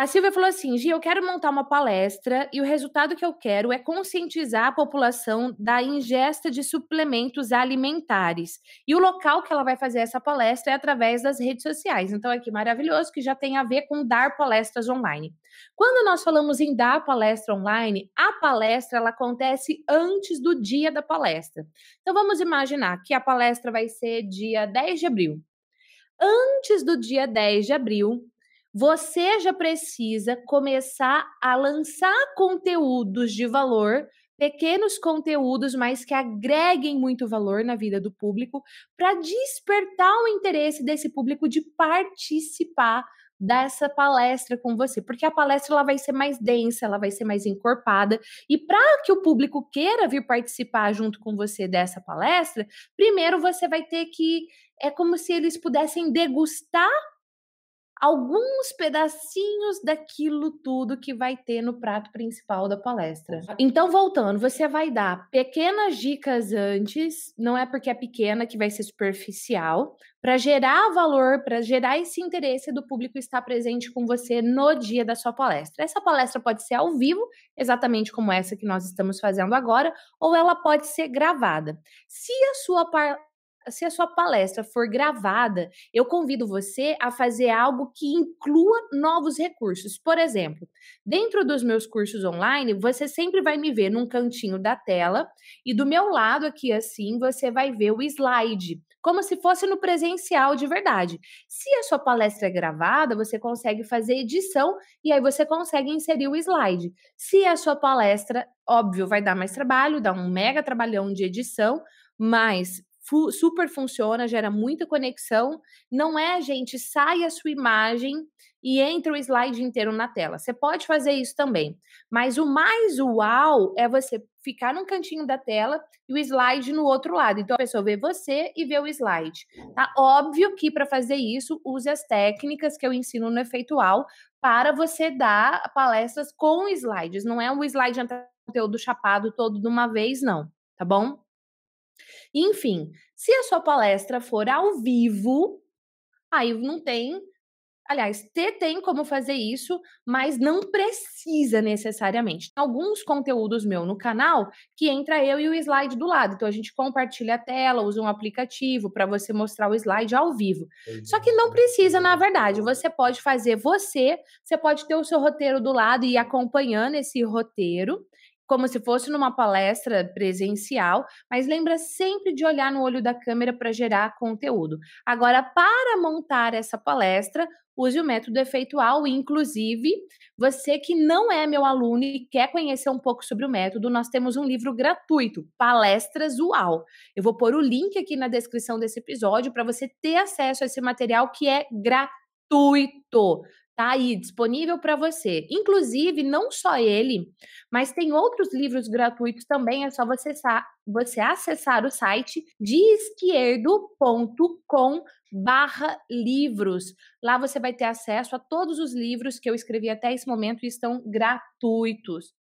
A Silvia falou assim: Gia, eu quero montar uma palestra e o resultado que eu quero é conscientizar a população da ingesta de suplementos alimentares. E o local que ela vai fazer essa palestra é através das redes sociais. Então, aqui maravilhoso que já tem a ver com dar palestras online. Quando nós falamos em dar palestra online, a palestra ela acontece antes do dia da palestra. Então, vamos imaginar que a palestra vai ser dia 10 de abril. Antes do dia 10 de abril, você já precisa começar a lançar conteúdos de valor, pequenos conteúdos, mas que agreguem muito valor na vida do público, para despertar o interesse desse público de participar dessa palestra com você, porque a palestra ela vai ser mais densa, ela vai ser mais encorpada, e para que o público queira vir participar junto com você dessa palestra, primeiro você vai ter que é como se eles pudessem degustar alguns pedacinhos daquilo tudo que vai ter no prato principal da palestra. Então, voltando, você vai dar pequenas dicas antes, não é porque é pequena que vai ser superficial, para gerar valor, para gerar esse interesse do público estar presente com você no dia da sua palestra. Essa palestra pode ser ao vivo, exatamente como essa que nós estamos fazendo agora, ou ela pode ser gravada. Se a sua se a sua palestra for gravada, eu convido você a fazer algo que inclua novos recursos. Por exemplo, dentro dos meus cursos online, você sempre vai me ver num cantinho da tela e do meu lado aqui assim, você vai ver o slide, como se fosse no presencial de verdade. Se a sua palestra é gravada, você consegue fazer edição e aí você consegue inserir o slide. Se a sua palestra, óbvio, vai dar mais trabalho, dá um mega trabalhão de edição, mas super funciona, gera muita conexão. Não é, gente, sai a sua imagem e entra o slide inteiro na tela. Você pode fazer isso também. Mas o mais uau é você ficar num cantinho da tela e o slide no outro lado. Então a pessoa vê você e vê o slide. Tá óbvio que para fazer isso, use as técnicas que eu ensino no efeitual para você dar palestras com slides. Não é um slide entrar conteúdo chapado todo de uma vez, não, tá bom? Enfim, se a sua palestra for ao vivo, aí não tem. Aliás, te tem como fazer isso, mas não precisa necessariamente. Alguns conteúdos meu no canal que entra eu e o slide do lado. Então a gente compartilha a tela, usa um aplicativo para você mostrar o slide ao vivo. Só que não é precisa, na verdade. Você pode fazer você, você pode ter o seu roteiro do lado e ir acompanhando esse roteiro como se fosse numa palestra presencial, mas lembra sempre de olhar no olho da câmera para gerar conteúdo. Agora, para montar essa palestra, use o método efeitual. Inclusive, você que não é meu aluno e quer conhecer um pouco sobre o método, nós temos um livro gratuito, Palestras UAL. Eu vou pôr o link aqui na descrição desse episódio para você ter acesso a esse material que é gratuito. Tá aí disponível para você. Inclusive, não só ele, mas tem outros livros gratuitos também. É só você, você acessar o site deesquerdo.com barra livros. Lá você vai ter acesso a todos os livros que eu escrevi até esse momento e estão gratuitos.